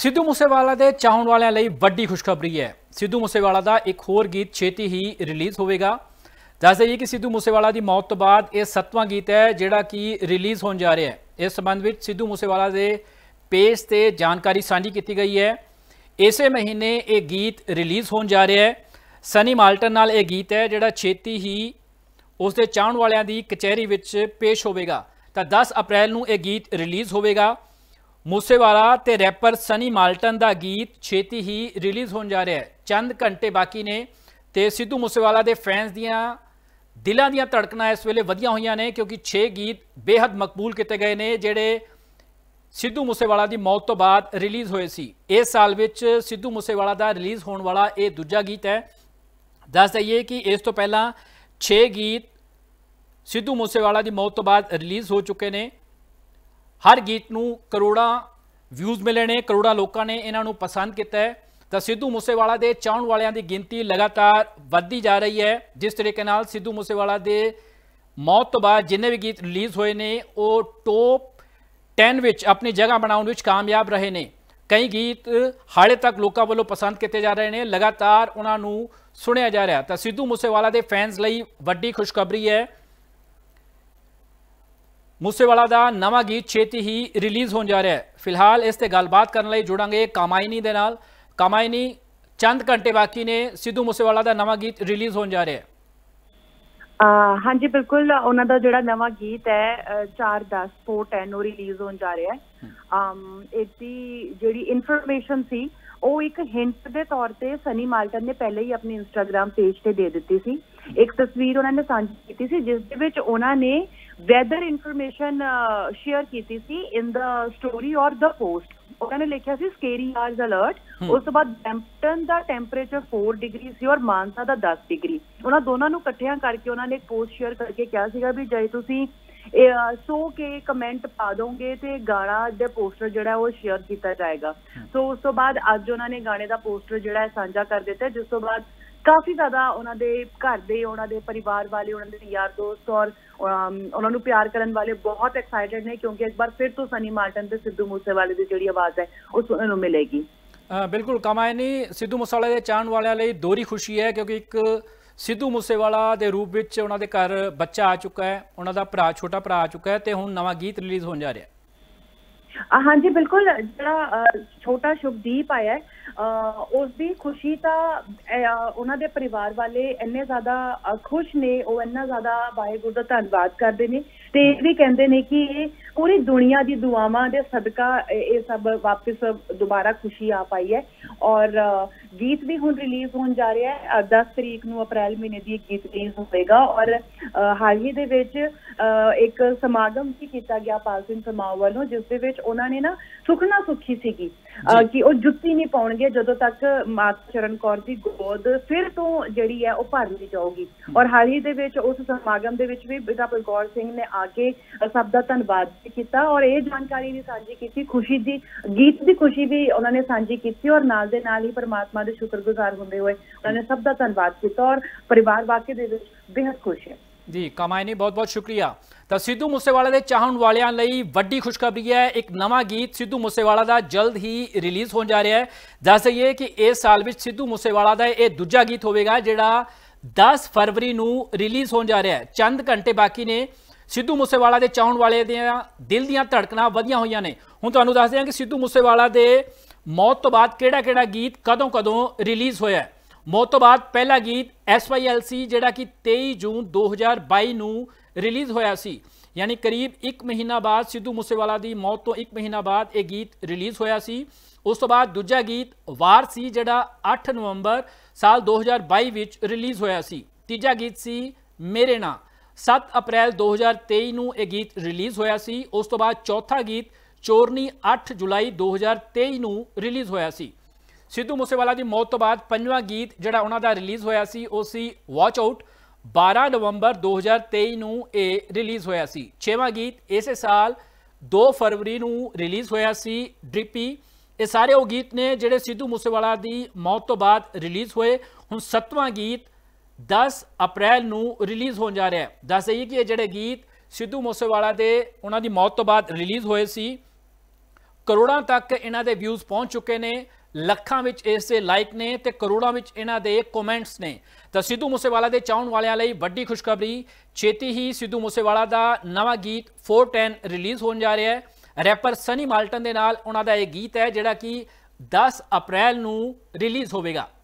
ਸਿੱਧੂ ਮੂਸੇਵਾਲਾ ਦੇ ਚਾਹਣ ਵਾਲਿਆਂ ਲਈ ਵੱਡੀ ਖੁਸ਼ਖਬਰੀ ਹੈ ਸਿੱਧੂ ਮੂਸੇਵਾਲਾ ਦਾ ਇੱਕ ਹੋਰ ਗੀਤ ਛੇਤੀ ਹੀ ਰਿਲੀਜ਼ ਹੋਵੇਗਾ ਦੱਸ ਦਈਏ ਕਿ ਸਿੱਧੂ ਮੂਸੇਵਾਲਾ ਦੀ ਮੌਤ ਤੋਂ ਬਾਅਦ ਇਹ ਸੱਤਵਾਂ ਗੀਤ ਹੈ ਜਿਹੜਾ ਕਿ ਰਿਲੀਜ਼ ਹੋਣ ਜਾ ਰਿਹਾ ਹੈ ਇਸ ਸੰਬੰਧ ਵਿੱਚ ਸਿੱਧੂ ਮੂਸੇਵਾਲਾ ਦੇ ਪੇਜ ਤੇ ਜਾਣਕਾਰੀ ਸਾਂਝੀ ਕੀਤੀ ਗਈ ਹੈ ਇਸੇ ਮਹੀਨੇ ਇਹ ਗੀਤ ਰਿਲੀਜ਼ ਹੋਣ ਜਾ ਰਿਹਾ ਹੈ ਸਨੀ ਮਾਲਟਨ ਨਾਲ ਇਹ ਗੀਤ ਹੈ ਜਿਹੜਾ ਛੇਤੀ ਹੀ ਉਸ ਦੇ ਚਾਹਣ ਵਾਲਿਆਂ ਦੀ ਕਚਹਿਰੀ ਵਿੱਚ ਪੇਸ਼ ਹੋਵੇਗਾ ਤਾਂ 10 ਅਪ੍ਰੈਲ ਨੂੰ ਇਹ ਗੀਤ ਰਿਲੀਜ਼ ਹੋਵੇਗਾ ਮੂਸੇਵਾਲਾ ਤੇ ਰੈਪਰ ਸਨੀ ਮਾਲਟਨ ਦਾ ਗੀਤ ਛੇਤੀ ਹੀ ਰਿਲੀਜ਼ ਹੋਣ ਜਾ ਰਿਹਾ ਹੈ ਚੰਦ ਘੰਟੇ ਬਾਕੀ ਨੇ ਤੇ ਸਿੱਧੂ ਮੂਸੇਵਾਲਾ ਦੇ ਫੈਨਸ ਦੀਆਂ ਦਿਲਾਂ ਦੀਆਂ ਧੜਕਣਾਂ ਇਸ ਵੇਲੇ ਵਧੀਆਂ ਹੋਈਆਂ ਨੇ ਕਿਉਂਕਿ 6 ਗੀਤ ਬੇहद ਮਕਬੂਲ ਕੀਤੇ ਗਏ ਨੇ ਜਿਹੜੇ ਸਿੱਧੂ ਮੂਸੇਵਾਲਾ ਦੀ ਮੌਤ ਤੋਂ ਬਾਅਦ ਰਿਲੀਜ਼ ਹੋਏ ਸੀ ਇਸ ਸਾਲ ਵਿੱਚ ਸਿੱਧੂ ਮੂਸੇਵਾਲਾ ਦਾ ਰਿਲੀਜ਼ ਹੋਣ ਵਾਲਾ ਇਹ ਦੂਜਾ ਗੀਤ ਹੈ ਦੱਸ ਦਈਏ ਕਿ ਇਸ ਤੋਂ ਪਹਿਲਾਂ 6 ਗੀਤ ਸਿੱਧੂ ਮੂਸੇਵਾਲਾ ਦੀ ਮੌਤ ਤੋਂ ਬਾਅਦ ਰਿਲੀਜ਼ ਹੋ ਚੁੱਕੇ ਨੇ ਹਰ ਗੀਤ ਨੂੰ ਕਰੋੜਾਂ ਵਿਊਜ਼ ਮਿਲੇ ਨੇ ਕਰੋੜਾਂ ਲੋਕਾਂ ਨੇ ਇਹਨਾਂ ਨੂੰ ਪਸੰਦ ਕੀਤਾ ਹੈ ਤਾਂ ਸਿੱਧੂ ਮੂਸੇਵਾਲਾ ਦੇ ਚਾਹਣ ਵਾਲਿਆਂ ਦੀ ਗਿਣਤੀ ਲਗਾਤਾਰ ਵੱਧਦੀ ਜਾ ਰਹੀ ਹੈ ਜਿਸ ਤਰੀਕੇ ਨਾਲ ਸਿੱਧੂ ਮੂਸੇਵਾਲਾ ਦੇ ਮੌਤ ਤੋਂ ਬਾਅਦ ਜਿੰਨੇ ਵੀ ਗੀਤ ਰਿਲੀਜ਼ ਹੋਏ ਨੇ ਉਹ ਟੌਪ 10 ਵਿੱਚ ਆਪਣੀ ਜਗ੍ਹਾ ਬਣਾਉਣ ਵਿੱਚ ਕਾਮਯਾਬ ਰਹੇ ਨੇ ਕਈ ਗੀਤ ਹਾਲੇ ਤੱਕ ਲੋਕਾਂ ਵੱਲੋਂ ਪਸੰਦ ਕੀਤੇ ਜਾ ਰਹੇ ਨੇ ਲਗਾਤਾਰ ਉਹਨਾਂ ਨੂੰ ਸੁਣਿਆ ਜਾ ਰਿਹਾ ਤਾਂ ਸਿੱਧੂ ਮੂਸੇਵਾਲਾ ਦੇ ਫੈਨਸ ਲਈ ਵੱਡੀ ਖੁਸ਼ਖਬਰੀ ਹੈ ਮੂਸੇਵਾਲਾ ਦਾ ਨਵਾਂ ਗੀਤ ਛੇਤੀ ਹੀ ਰਿਲੀਜ਼ ਹੋਣ ਜਾ ਰਿਹਾ ਹੈ ਫਿਲਹਾਲ ਇਸ ਤੇ ਗੱਲਬਾਤ ਕਰਨ ਲਈ ਜੁੜਾਂਗੇ ਕਮਾਈਨੀ ਦੇ ਨਾਲ ਕਮਾਈਨੀ ਚੰਦ ਘੰਟੇ ਬਾਕੀ ਨੇ ਸਿੱਧੂ ਮੂਸੇਵਾਲਾ ਦਾ ਨਵਾਂ ਗੀਤ ਰਿਲੀਜ਼ ਹੋਣ ਜਾ ਰਿਹਾ ਹੈ ਹਾਂਜੀ ਬਿਲਕੁਲ ਉਹਨਾਂ ਦਾ ਜਿਹੜਾ ਨਵਾਂ ਗੀਤ ਹੈ 410 ਸਪੋਰਟ ਹੈ ਨੋ ਰਿਲੀਜ਼ ਹੋਣ ਜਾ ਰਿਹਾ ਹੈ ਅਮ ਇਹਦੀ ਜਿਹੜੀ ਇਨਫੋਰਮੇਸ਼ਨ ਸੀ ਉਹ ਇੱਕ ਹਿੰਟ ਦੇ ਤੌਰ ਤੇ ਸਨੀ ਮਾਲਟਨ ਨੇ ਪਹਿਲੇ ਹੀ ਆਪਣੇ ਇੰਸਟਾਗ੍ਰam ਪੇਜ ਤੇ ਦੇ ਦਿੱਤੀ ਸੀ ਇੱਕ ਤਸਵੀਰ ਉਹਨਾਂ ਨੇ ਸਾਂਝੀ ਕੀਤੀ ਸੀ ਜਿਸ ਦੇ ਵਿੱਚ ਉਹਨਾਂ ਨੇ ਵੈਦਰ ਇਨਫੋਰਮੇਸ਼ਨ ਸ਼ੇਅਰ ਕੀਤੀ ਸੀ ਇਨ ਦਾ ਸਟੋਰੀ অর ਦਾ ਪੋਸਟ ਉਹਨਾਂ ਨੇ ਲਿਖਿਆ ਸੀ ਸਕੇਰੀ ਆਰਜ਼ ਅਲਰਟ ਉਸ ਤੋਂ ਬਾਅਦ ਬੈਂਪਟਨ ਦਾ ਟੈਂਪਰੇਚਰ 4 ਡਿਗਰੀ ਸੀ ਔਰ ਮਾਨਸਾ ਦਾ 10 ਡਿਗਰੀ ਉਹਨਾਂ ਦੋਨਾਂ ਨੂੰ ਇਕੱਠਿਆਂ ਕਰਕੇ ਉਹਨਾਂ ਨੇ ਇੱਕ ਪੋਸਟ ਸ਼ੇਅਰ ਕਰਕੇ ਕਿਹਾ ਸੀਗਾ ਵੀ ਜੇ ਤੁਸੀਂ ਇਹ ਸੋ ਕੇ ਕਮੈਂਟ ਪਾ ਦੋਗੇ ਤੇ ਗਾਣਾ ਦੇ ਪੋਸਟਰ ਜਿਹੜਾ ਉਹ ਸ਼ੇਅਰ ਕੀਤਾ ਜਾਏਗਾ ਸੋ ਉਸ ਤੋਂ ਬਾਅਦ ਅੱਜ ਉਹਨਾਂ ਨੇ ਗਾਣੇ ਦਾ ਪੋਸਟਰ ਜਿਹੜਾ ਹੈ ਸਾਂਝਾ ਕਰ ਦਿੱਤਾ ਜਿਸ ਤੋਂ ਬਾਅਦ ਕਾਫੀ ਜ਼ਿਆਦਾ ਉਹਨਾਂ ਦੇ ਘਰ ਦੇ ਉਹਨਾਂ ਦੇ ਪਰਿਵਾਰ ਵਾਲੇ ਉਹਨਾਂ ਦੇ ਯਾਰ ਦੋਸਤ ਔਰ ਉਹਨਾਂ ਨੂੰ ਪਿਆਰ ਕਰਨ ਵਾਲੇ ਬਹੁਤ ਐਕਸਾਈਟਡ ਨੇ ਕਿਉਂਕਿ ਇੱਕ ਵਾਰ ਫਿਰ ਤੋਂ ਸਨੀ ਮਾਰਟਨ ਤੇ ਸਿੱਧੂ ਮੂਸੇਵਾਲੇ ਦੀ ਜਿਹੜੀ ਆਵਾਜ਼ ਹੈ ਉਹ ਸੁਣਨ ਨੂੰ ਮਿਲੇਗੀ ਬਿਲਕੁਲ ਕਮਾਇਨੀ ਸਿੱਧੂ ਮੂਸੇਵਾਲੇ ਦੇ ਚਾਹਣ ਵਾਲਿਆਂ ਲਈ ਦੋਰੀ ਖੁਸ਼ੀ ਹੈ ਕਿਉਂਕਿ ਇੱਕ ਸਿੱਧੂ ਮੂਸੇਵਾਲਾ ਦੇ ਰੂਪ ਵਿੱਚ ਉਹਨਾਂ ਦੇ ਘਰ ਬੱਚਾ ਆ ਚੁੱਕਾ ਹੈ ਉਹਨਾਂ ਦਾ ਭਰਾ ਛੋਟਾ ਭਰਾ ਆ ਚੁੱਕਾ ਹੈ ਤੇ ਹੁਣ ਨਵਾਂ ਗੀਤ ਰਿਲੀਜ਼ ਹੋਣ ਜਾ ਰਿਹਾ ਹਾਂਜੀ ਬਿਲਕੁਲ ਜਿਹੜਾ ਛੋਟਾ ਸ਼ੁਭਦੀਪ ਆਇਆ ਹੈ ਉਸ ਦੀ ਖੁਸ਼ੀ ਤਾਂ ਉਹਨਾਂ ਦੇ ਪਰਿਵਾਰ ਵਾਲੇ ਇੰਨੇ ਜ਼ਿਆਦਾ ਖੁਸ਼ ਨੇ ਉਹ ਇੰਨਾ ਜ਼ਿਆਦਾ ਵਾਹਿਗੁਰੂ ਦਾ ਧੰਨਵਾਦ ਕਰਦੇ ਨੇ ਤੇ ਇਹ ਵੀ ਕਹਿੰਦੇ ਨੇ ਕਿ ਇਹ ਪੂਰੀ ਦੁਨੀਆ ਦੀ ਦੁਆਵਾਂ ਦੇ ਸਦਕਾ ਇਹ ਸਭ ਵਾਪਸ ਦੁਬਾਰਾ ਖੁਸ਼ੀ ਆ ਪਾਈ ਹੈ ਔਰ ਗੀਤ ਵੀ ਹੁਣ ਰਿਲੀਜ਼ ਹੋਣ ਜਾ ਰਿਹਾ ਹੈ 10 ਤਰੀਕ ਨੂੰ ਅਪ੍ਰੈਲ ਮਹੀਨੇ ਦੀ ਗੀਤ ਰਿਲੀਜ਼ ਹੋਵੇਗਾ ਔਰ ਹਾਲ ਹੀ ਦੇ ਵਿੱਚ ਇੱਕ ਸਮਾਗਮ ਵੀ ਕੀਤਾ ਗਿਆ ਪਾਲਸਿੰਗ ਸਿੰਘ ਸਮਾਵਲ ਨੂੰ ਜਿਸ ਦੇ ਵਿੱਚ ਉਹਨਾਂ ਨੇ ਨਾ ਸੁਖਣਾ ਸੁਖੀ ਸੀਗੀ ਕਿ ਉਹ ਜੁੱਤੀ ਨਹੀਂ ਪਾਉਣ ਕਰਾਂਗੇ ਜਦੋਂ ਤੱਕ ਮਾਤ ਚਰਨ ਕੌਰ ਦੀ ਗੋਦ ਫਿਰ ਤੋਂ ਜਿਹੜੀ ਹੈ ਉਹ ਭਰ ਲਈ ਜਾਊਗੀ ਔਰ ਹਾਲ ਹੀ ਦੇ ਵਿੱਚ ਉਸ ਸਮਾਗਮ ਦੇ ਵਿੱਚ ਵੀ ਬਿਦਾ ਬਲਗੌਰ ਸਿੰਘ ਨੇ ਆ ਕੇ ਸਭ ਦਾ ਧੰਨਵਾਦ ਕੀਤਾ ਔਰ ਇਹ ਜਾਣਕਾਰੀ ਵੀ ਸਾਂਝੀ ਕੀਤੀ ਖੁਸ਼ੀ ਦੀ ਗੀਤ ਦੀ ਖੁਸ਼ੀ ਵੀ ਉਹਨਾਂ ਨੇ ਸਾਂਝੀ ਕੀਤੀ ਔਰ ਨਾਲ ਦੇ ਨਾਲ ਹੀ ਪਰਮਾਤਮਾ ਦੇ ਸ਼ੁਕਰਗੁਜ਼ਾਰ ਹੁੰਦੇ ਹੋਏ ਉਹਨਾਂ ਨੇ ਸਭ ਦਾ ਧੰਨਵਾਦ ਕੀਤਾ ਔਰ ਪਰਿਵਾਰ ਵਾਕੇ ਦੇ ਵਿੱਚ ਬੇहद ਖੁਸ਼ ਹੈ ਜੀ ਕਮਾਈ ਨਹੀਂ ਬਹੁਤ ਬਹੁਤ ਸ਼ੁਕਰੀਆ ਤਾਂ ਸਿੱਧੂ ਮੂਸੇਵਾਲਾ ਦੇ ਚਾਹਣ ਵਾਲਿਆਂ ਲਈ ਵੱਡੀ ਖੁਸ਼ਖਬਰੀ ਹੈ ਇੱਕ ਨਵਾਂ ਗੀਤ ਸਿੱਧੂ ਮੂਸੇਵਾਲਾ ਦਾ ਜਲਦ ਹੀ ਰਿਲੀਜ਼ ਹੋਣ ਜਾ ਰਿਹਾ ਹੈ ਦੱਸ ਦਈਏ ਕਿ ਇਸ ਸਾਲ ਵਿੱਚ ਸਿੱਧੂ ਮੂਸੇਵਾਲਾ ਦਾ ਇਹ ਦੂਜਾ ਗੀਤ ਹੋਵੇਗਾ ਜਿਹੜਾ 10 ਫਰਵਰੀ ਨੂੰ ਰਿਲੀਜ਼ ਹੋਣ ਜਾ ਰਿਹਾ ਹੈ ਚੰਦ ਘੰਟੇ ਬਾਕੀ ਨੇ ਸਿੱਧੂ ਮੂਸੇਵਾਲਾ ਦੇ ਚਾਹਣ ਵਾਲੇ ਦੀਆਂ ਦਿਲ ਦੀਆਂ ਧੜਕਣਾਂ ਵਧੀਆਂ ਹੋਈਆਂ ਨੇ ਹੁਣ ਤੁਹਾਨੂੰ ਦੱਸ ਦਿਆਂ ਕਿ ਸਿੱਧੂ ਮੂਸੇਵਾਲਾ ਦੇ ਮੌਤ ਤੋਂ ਬਾਅਦ ਕਿਹੜਾ-ਕਿਹੜਾ ਗੀਤ ਕਦੋਂ-ਕਦੋਂ ਰਿਲੀਜ਼ ਹੋਇਆ ਹੈ ਮੌਤ ਤੋਂ ਬਾਅਦ ਪਹਿਲਾ ਗੀਤ SYLC ਜਿਹੜਾ ਕਿ 23 ਜੂਨ 2022 ਨੂੰ ਰਿਲੀਜ਼ ਹੋਇਆ ਸੀ ਯਾਨੀ ਕਰੀਬ 1 ਮਹੀਨਾ ਬਾਅਦ ਸਿੱਧੂ ਮੂਸੇਵਾਲਾ ਦੀ ਮੌਤ ਤੋਂ 1 ਮਹੀਨਾ ਬਾਅਦ ਇਹ ਗੀਤ ਰਿਲੀਜ਼ ਹੋਇਆ ਸੀ ਉਸ ਤੋਂ ਬਾਅਦ ਦੂਜਾ ਗੀਤ ਵਾਰ ਸੀ ਜਿਹੜਾ 8 ਨਵੰਬਰ ਸਾਲ 2022 ਵਿੱਚ ਰਿਲੀਜ਼ ਹੋਇਆ ਸੀ ਤੀਜਾ ਗੀਤ ਸੀ ਮੇਰੇ ਨਾਂ 7 ਅਪ੍ਰੈਲ 2023 ਨੂੰ ਇਹ ਗੀਤ ਰਿਲੀਜ਼ ਹੋਇਆ ਸੀ ਉਸ ਤੋਂ ਬਾਅਦ ਚੌਥਾ ਗੀਤ ਚੋਰਨੀ 8 ਜੁਲਾਈ 2023 ਨੂੰ ਰਿਲੀਜ਼ ਹੋਇਆ ਸੀ ਸਿੱਧੂ ਮੂਸੇਵਾਲਾ ਦੀ ਮੌਤ ਤੋਂ ਬਾਅਦ ਪੰਜਵਾਂ ਗੀਤ ਜਿਹੜਾ ਉਹਨਾਂ ਦਾ ਰਿਲੀਜ਼ ਹੋਇਆ ਸੀ ਉਹ ਸੀ ਵਾਚ ਆਊਟ 12 ਨਵੰਬਰ 2023 ਨੂੰ ਇਹ ਰਿਲੀਜ਼ ਹੋਇਆ ਸੀ ਛੇਵਾਂ ਗੀਤ ਇਸੇ ਸਾਲ 2 ਫਰਵਰੀ ਨੂੰ ਰਿਲੀਜ਼ ਹੋਇਆ ਸੀ ਡ੍ਰਿਪੀ ਇਹ ਸਾਰੇ ਉਹ ਗੀਤ ਨੇ ਜਿਹੜੇ ਸਿੱਧੂ ਮੂਸੇਵਾਲਾ ਦੀ ਮੌਤ ਤੋਂ ਬਾਅਦ ਰਿਲੀਜ਼ ਹੋਏ ਹੁਣ ਸੱਤਵਾਂ ਗੀਤ 10 ਅਪ੍ਰੈਲ ਨੂੰ ਰਿਲੀਜ਼ ਹੋਣ ਜਾ ਰਿਹਾ ਹੈ ਦੱਸ ਕਿ ਇਹ ਜਿਹੜੇ ਗੀਤ ਸਿੱਧੂ ਮੂਸੇਵਾਲਾ ਦੇ ਉਹਨਾਂ ਦੀ ਮੌਤ ਤੋਂ ਬਾਅਦ ਰਿਲੀਜ਼ ਹੋਏ ਸੀ ਕਰੋੜਾਂ ਤੱਕ ਇਹਨਾਂ ਦੇ ਵਿਊਜ਼ ਪਹੁੰਚ ਚੁੱਕੇ ਨੇ ਲੱਖਾਂ ਵਿੱਚ ਇਸ ਦੇ ਲਾਈਕ ਨੇ ਤੇ ਕਰੋੜਾਂ ਵਿੱਚ ਇਹਨਾਂ ਦੇ ਕਮੈਂਟਸ ਨੇ ਤਾਂ ਸਿੱਧੂ ਮੂਸੇਵਾਲਾ ਦੇ ਚਾਹਣ ਵਾਲਿਆਂ ਲਈ ਵੱਡੀ ਖੁਸ਼ਖਬਰੀ ਛੇਤੀ ਹੀ ਸਿੱਧੂ ਮੂਸੇਵਾਲਾ ਦਾ ਨਵਾਂ ਗੀਤ 410 ਰਿਲੀਜ਼ ਹੋਣ ਜਾ ਰਿਹਾ ਹੈ ਰੈਪਰ ਸਨੀ ਮਾਲਟਨ ਦੇ ਨਾਲ ਉਹਨਾਂ ਦਾ ਇਹ ਗੀਤ ਹੈ ਜਿਹੜਾ ਕਿ 10 ਅਪ੍ਰੈਲ ਨੂੰ ਰਿਲੀਜ਼ ਹੋਵੇਗਾ